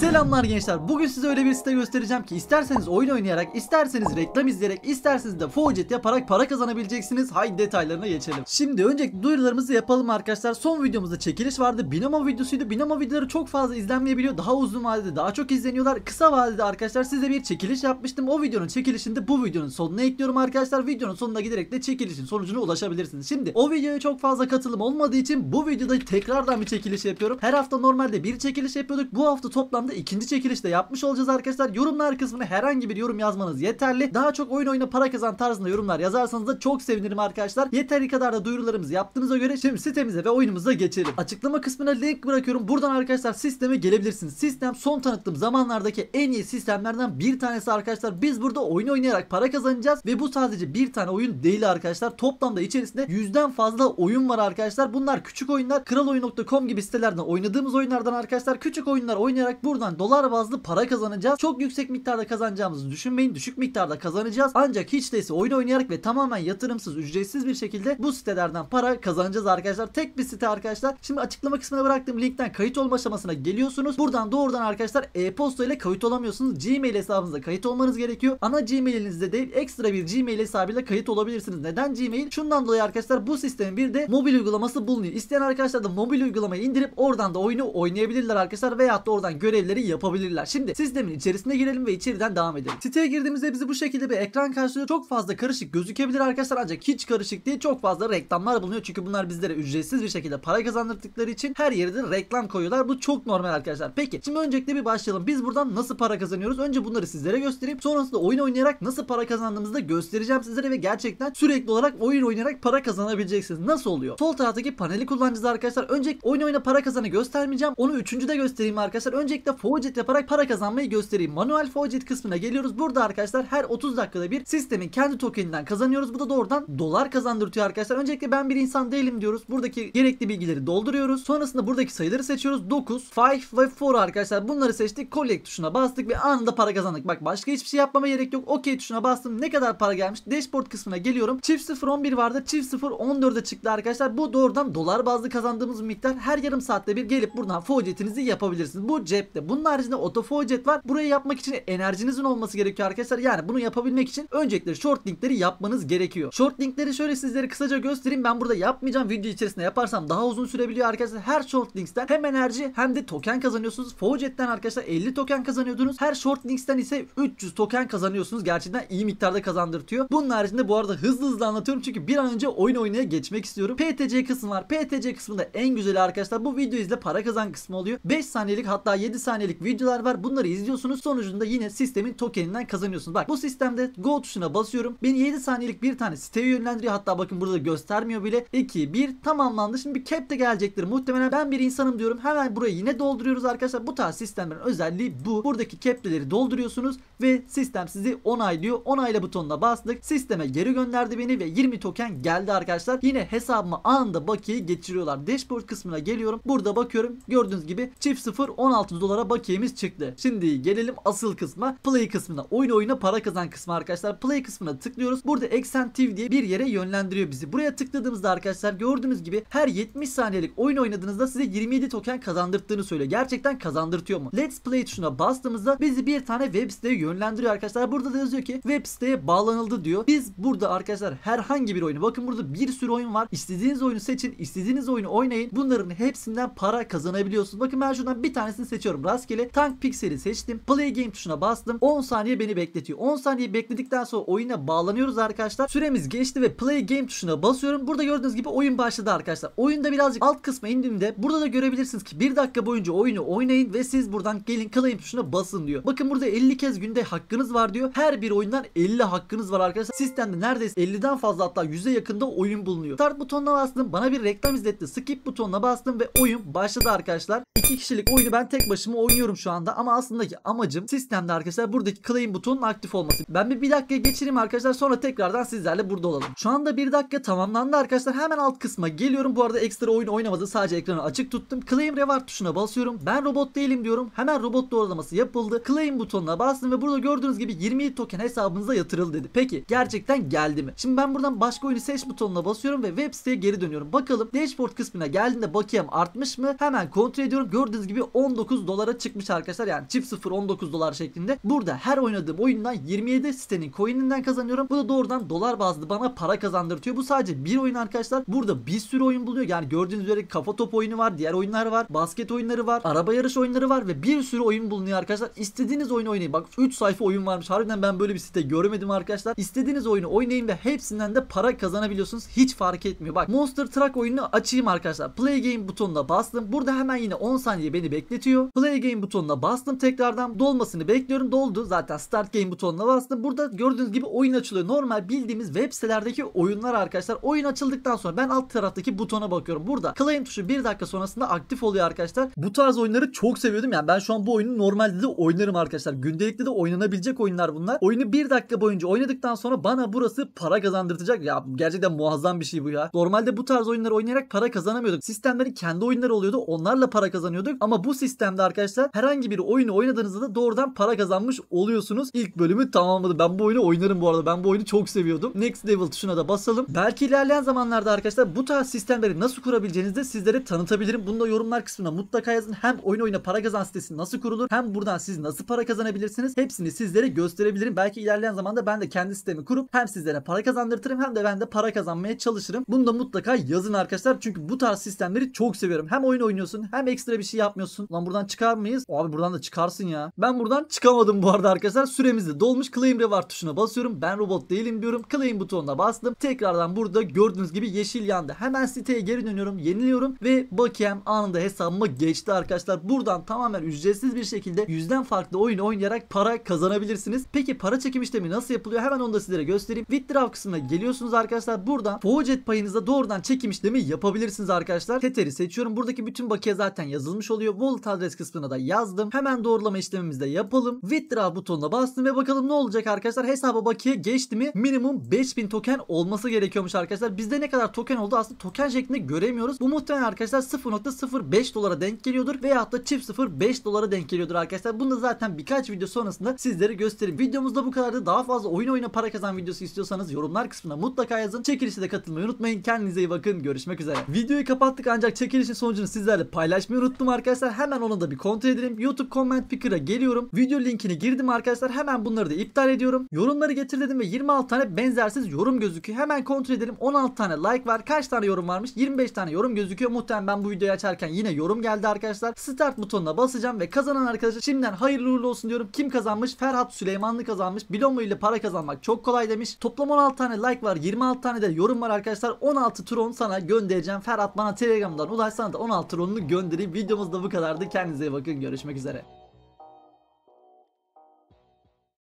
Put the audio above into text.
Selamlar gençler. Bugün size öyle bir site göstereceğim ki isterseniz oyun oynayarak, isterseniz reklam izleyerek, isterseniz de Forget yaparak para kazanabileceksiniz. Haydi detaylarına geçelim. Şimdi önceki duyurularımızı yapalım arkadaşlar. Son videomuzda çekiliş vardı. Binomo videosuydu. Binomo videoları çok fazla izlenmeyebiliyor. Daha uzun vadede daha çok izleniyorlar. Kısa vadede arkadaşlar size bir çekiliş yapmıştım. O videonun çekilişinde bu videonun sonuna ekliyorum arkadaşlar. Videonun sonuna giderek de çekilişin sonucuna ulaşabilirsiniz. Şimdi o videoya çok fazla katılım olmadığı için bu videoda tekrardan bir çekiliş yapıyorum. Her hafta normalde bir çekiliş yapıyorduk. Bu hafta toplam zamanda ikinci çekilişte yapmış olacağız arkadaşlar. Yorumlar kısmına herhangi bir yorum yazmanız yeterli. Daha çok oyun oyuna para kazan tarzında yorumlar yazarsanız da çok sevinirim arkadaşlar. Yeterli kadar da duyurularımızı yaptığınıza göre şimdi sitemize ve oyunumuza geçelim. Açıklama kısmına link bırakıyorum. Buradan arkadaşlar sisteme gelebilirsiniz. Sistem son tanıttığım zamanlardaki en iyi sistemlerden bir tanesi arkadaşlar. Biz burada oyun oynayarak para kazanacağız ve bu sadece bir tane oyun değil arkadaşlar. Toplamda içerisinde yüzden fazla oyun var arkadaşlar. Bunlar küçük oyunlar. Kraloyun.com gibi sitelerden oynadığımız oyunlardan arkadaşlar küçük oyunlar oynayarak burada buradan dolar bazlı para kazanacağız. Çok yüksek miktarda kazanacağımızı düşünmeyin. Düşük miktarda kazanacağız. Ancak hiç değilse oyun oynayarak ve tamamen yatırımsız ücretsiz bir şekilde bu sitelerden para kazanacağız arkadaşlar. Tek bir site arkadaşlar. Şimdi açıklama kısmına bıraktığım linkten kayıt olma aşamasına geliyorsunuz. Buradan doğrudan arkadaşlar e-posta ile kayıt olamıyorsunuz. Gmail hesabınıza kayıt olmanız gerekiyor. Ana Gmail'inizde değil ekstra bir Gmail hesabıyla kayıt olabilirsiniz. Neden Gmail? Şundan dolayı arkadaşlar bu sistemin bir de mobil uygulaması bulunuyor. İsteyen arkadaşlar da mobil uygulamayı indirip oradan da oyunu oynayabilirler arkadaşlar veyahut da oradan görev şeyleri yapabilirler. Şimdi sistemin içerisine girelim ve içeriden devam edelim. Siteye girdiğimizde bizi bu şekilde bir ekran karşılıyor. Çok fazla karışık gözükebilir arkadaşlar ancak hiç karışık değil. Çok fazla reklamlar bulunuyor. Çünkü bunlar bizlere ücretsiz bir şekilde para kazandırdıkları için her yerde reklam koyuyorlar. Bu çok normal arkadaşlar. Peki şimdi öncelikle bir başlayalım. Biz buradan nasıl para kazanıyoruz? Önce bunları sizlere göstereyim. Sonrasında oyun oynayarak nasıl para kazandığımızı da göstereceğim sizlere ve gerçekten sürekli olarak oyun oynayarak para kazanabileceksiniz. Nasıl oluyor? Sol taraftaki paneli kullanacağız arkadaşlar. Önce oyun oyna para kazanı göstermeyeceğim. Onu üçüncüde göstereyim arkadaşlar. Öncelikle arkadaşlar Faucet yaparak para kazanmayı göstereyim. Manuel Faucet kısmına geliyoruz. Burada arkadaşlar her 30 dakikada bir sistemin kendi tokeninden kazanıyoruz. Bu da doğrudan dolar kazandırtıyor arkadaşlar. Öncelikle ben bir insan değilim diyoruz. Buradaki gerekli bilgileri dolduruyoruz. Sonrasında buradaki sayıları seçiyoruz. 9, 5 ve 4 arkadaşlar. Bunları seçtik. Collect tuşuna bastık ve anında para kazandık. Bak başka hiçbir şey yapmama gerek yok. OK tuşuna bastım. Ne kadar para gelmiş? Dashboard kısmına geliyorum. Çift 0 11 vardı. Çift 0 14'e çıktı arkadaşlar. Bu doğrudan dolar bazlı kazandığımız miktar. Her yarım saatte bir gelip buradan Faucet'inizi yapabilirsiniz. Bu cepte gerekiyor. Bunun haricinde otofojet var. Burayı yapmak için enerjinizin olması gerekiyor arkadaşlar. Yani bunu yapabilmek için öncelikle short linkleri yapmanız gerekiyor. Short linkleri şöyle sizlere kısaca göstereyim. Ben burada yapmayacağım. Video içerisinde yaparsam daha uzun sürebiliyor arkadaşlar. Her short links'ten hem enerji hem de token kazanıyorsunuz. Fojet'ten arkadaşlar 50 token kazanıyordunuz. Her short links'ten ise 300 token kazanıyorsunuz. Gerçekten iyi miktarda kazandırtıyor. Bunun haricinde bu arada hızlı hızlı anlatıyorum çünkü bir an önce oyun oynaya geçmek istiyorum. PTC kısmı var. PTC kısmında en güzeli arkadaşlar bu video izle para kazan kısmı oluyor. 5 saniyelik hatta 7 saniyelik saniyelik videolar var. Bunları izliyorsunuz. Sonucunda yine sistemin tokeninden kazanıyorsunuz. Bak bu sistemde go tuşuna basıyorum. Beni 7 saniyelik bir tane siteye yönlendiriyor. Hatta bakın burada göstermiyor bile. 2, 1 tamamlandı. Şimdi bir cap de gelecektir. Muhtemelen ben bir insanım diyorum. Hemen burayı yine dolduruyoruz arkadaşlar. Bu tarz sistemlerin özelliği bu. Buradaki cap'leri dolduruyorsunuz ve sistem sizi onaylıyor. Onayla butonuna bastık. Sisteme geri gönderdi beni ve 20 token geldi arkadaşlar. Yine hesabıma anında bakiyeyi geçiriyorlar. Dashboard kısmına geliyorum. Burada bakıyorum. Gördüğünüz gibi çift 0 16 dolara bakiyemiz çıktı. Şimdi gelelim asıl kısma. Play kısmına. Oyun oyuna para kazan kısmı arkadaşlar. Play kısmına tıklıyoruz. Burada Accentive diye bir yere yönlendiriyor bizi. Buraya tıkladığımızda arkadaşlar gördüğünüz gibi her 70 saniyelik oyun oynadığınızda size 27 token kazandırdığını söylüyor. Gerçekten kazandırtıyor mu? Let's Play tuşuna bastığımızda bizi bir tane web siteye yönlendiriyor arkadaşlar. Burada da yazıyor ki web siteye bağlanıldı diyor. Biz burada arkadaşlar herhangi bir oyunu bakın burada bir sürü oyun var. İstediğiniz oyunu seçin. istediğiniz oyunu oynayın. Bunların hepsinden para kazanabiliyorsunuz. Bakın ben şuradan bir tanesini seçiyorum rastgele tank pikseli seçtim. Play game tuşuna bastım. 10 saniye beni bekletiyor. 10 saniye bekledikten sonra oyuna bağlanıyoruz arkadaşlar. Süremiz geçti ve play game tuşuna basıyorum. Burada gördüğünüz gibi oyun başladı arkadaşlar. Oyunda birazcık alt kısma indiğimde burada da görebilirsiniz ki 1 dakika boyunca oyunu oynayın ve siz buradan gelin claim tuşuna basın diyor. Bakın burada 50 kez günde hakkınız var diyor. Her bir oyundan 50 hakkınız var arkadaşlar. Sistemde neredeyse 50'den fazla hatta 100'e yakında oyun bulunuyor. Start butonuna bastım. Bana bir reklam izletti. Skip butonuna bastım ve oyun başladı arkadaşlar. 2 kişilik oyunu ben tek başıma Oyunumu oynuyorum şu anda ama aslında ki amacım sistemde arkadaşlar buradaki claim butonun aktif olması. Ben bir, bir dakika geçireyim arkadaşlar sonra tekrardan sizlerle burada olalım. Şu anda bir dakika tamamlandı arkadaşlar. Hemen alt kısma geliyorum. Bu arada ekstra oyun oynamadı. Sadece ekranı açık tuttum. Claim reward tuşuna basıyorum. Ben robot değilim diyorum. Hemen robot doğrulaması yapıldı. Claim butonuna bastım ve burada gördüğünüz gibi 20 token hesabınıza yatırıldı dedi. Peki gerçekten geldi mi? Şimdi ben buradan başka oyunu seç butonuna basıyorum ve web siteye geri dönüyorum. Bakalım dashboard kısmına geldiğinde bakayım artmış mı? Hemen kontrol ediyorum. Gördüğünüz gibi 19 dolar dolara çıkmış arkadaşlar. Yani çift 0 19 dolar şeklinde. Burada her oynadığım oyundan 27 sitenin coininden kazanıyorum. Bu da doğrudan dolar bazlı bana para kazandırtıyor. Bu sadece bir oyun arkadaşlar. Burada bir sürü oyun buluyor. Yani gördüğünüz üzere kafa top oyunu var. Diğer oyunlar var. Basket oyunları var. Araba yarış oyunları var. Ve bir sürü oyun bulunuyor arkadaşlar. İstediğiniz oyunu oynayın. Bak 3 sayfa oyun varmış. Harbiden ben böyle bir site görmedim arkadaşlar. İstediğiniz oyunu oynayın ve hepsinden de para kazanabiliyorsunuz. Hiç fark etmiyor. Bak Monster Truck oyununu açayım arkadaşlar. Play game butonuna bastım. Burada hemen yine 10 saniye beni bekletiyor. Play play game butonuna bastım. Tekrardan dolmasını bekliyorum. Doldu. Zaten start game butonuna bastım. Burada gördüğünüz gibi oyun açılıyor. Normal bildiğimiz web sitelerdeki oyunlar arkadaşlar. Oyun açıldıktan sonra ben alt taraftaki butona bakıyorum. Burada claim tuşu bir dakika sonrasında aktif oluyor arkadaşlar. Bu tarz oyunları çok seviyordum. Yani ben şu an bu oyunu normalde de oynarım arkadaşlar. Gündelikte de oynanabilecek oyunlar bunlar. Oyunu bir dakika boyunca oynadıktan sonra bana burası para kazandıracak Ya gerçekten muazzam bir şey bu ya. Normalde bu tarz oyunları oynayarak para kazanamıyorduk. Sistemlerin kendi oyunları oluyordu. Onlarla para kazanıyorduk. Ama bu sistemde arkadaşlar arkadaşlar herhangi bir oyunu oynadığınızda da doğrudan para kazanmış oluyorsunuz. İlk bölümü tamamladı. Ben bu oyunu oynarım bu arada. Ben bu oyunu çok seviyordum. Next Level tuşuna da basalım. Belki ilerleyen zamanlarda arkadaşlar bu tarz sistemleri nasıl kurabileceğinizi de sizlere tanıtabilirim. Bunu da yorumlar kısmına mutlaka yazın. Hem oyun oyuna para kazan sitesi nasıl kurulur hem buradan siz nasıl para kazanabilirsiniz hepsini sizlere gösterebilirim. Belki ilerleyen zamanda ben de kendi sistemi kurup hem sizlere para kazandırtırım hem de ben de para kazanmaya çalışırım. Bunu da mutlaka yazın arkadaşlar. Çünkü bu tarz sistemleri çok seviyorum. Hem oyun oynuyorsun hem ekstra bir şey yapmıyorsun. Lan buradan çıkar çıkar Abi buradan da çıkarsın ya. Ben buradan çıkamadım bu arada arkadaşlar. Süremiz de dolmuş. Claim reward tuşuna basıyorum. Ben robot değilim diyorum. Claim butonuna bastım. Tekrardan burada gördüğünüz gibi yeşil yandı. Hemen siteye geri dönüyorum. Yeniliyorum ve bakiyem anında hesabıma geçti arkadaşlar. Buradan tamamen ücretsiz bir şekilde yüzden farklı oyun oynayarak para kazanabilirsiniz. Peki para çekim işlemi nasıl yapılıyor? Hemen onu da sizlere göstereyim. Withdraw kısmına geliyorsunuz arkadaşlar. Buradan Fojet payınıza doğrudan çekim işlemi yapabilirsiniz arkadaşlar. Tether'i seçiyorum. Buradaki bütün bakiye zaten yazılmış oluyor. Wallet adres kısmına butonuna da yazdım. Hemen doğrulama işlemimizi de yapalım. Withdraw butonuna bastım ve bakalım ne olacak arkadaşlar. Hesaba bakiye geçti mi? Minimum 5000 token olması gerekiyormuş arkadaşlar. Bizde ne kadar token oldu aslında token şeklinde göremiyoruz. Bu muhtemelen arkadaşlar 0.05 dolara denk geliyordur. Veyahut da çift 0.5 dolara denk geliyordur arkadaşlar. Bunu da zaten birkaç video sonrasında sizlere göstereyim. Videomuzda bu kadardı. Daha fazla oyun oyuna para kazan videosu istiyorsanız yorumlar kısmına mutlaka yazın. Çekilişe de katılmayı unutmayın. Kendinize iyi bakın. Görüşmek üzere. Videoyu kapattık ancak çekilişin sonucunu sizlerle paylaşmayı unuttum arkadaşlar. Hemen onu da bir kontrol kontrol edelim. YouTube comment picker'a geliyorum. Video linkini girdim arkadaşlar. Hemen bunları da iptal ediyorum. Yorumları getir dedim ve 26 tane benzersiz yorum gözüküyor. Hemen kontrol edelim. 16 tane like var. Kaç tane yorum varmış? 25 tane yorum gözüküyor. Muhtemelen ben bu videoyu açarken yine yorum geldi arkadaşlar. Start butonuna basacağım ve kazanan arkadaşa şimdiden hayırlı uğurlu olsun diyorum. Kim kazanmış? Ferhat Süleymanlı kazanmış. Bilomo ile para kazanmak çok kolay demiş. Toplam 16 tane like var. 26 tane de yorum var arkadaşlar. 16 tron sana göndereceğim. Ferhat bana Telegram'dan ulaş sana da 16 tronunu göndereyim. Videomuz da bu kadardı. Kendinize iyi bakın gün görüşmek üzere.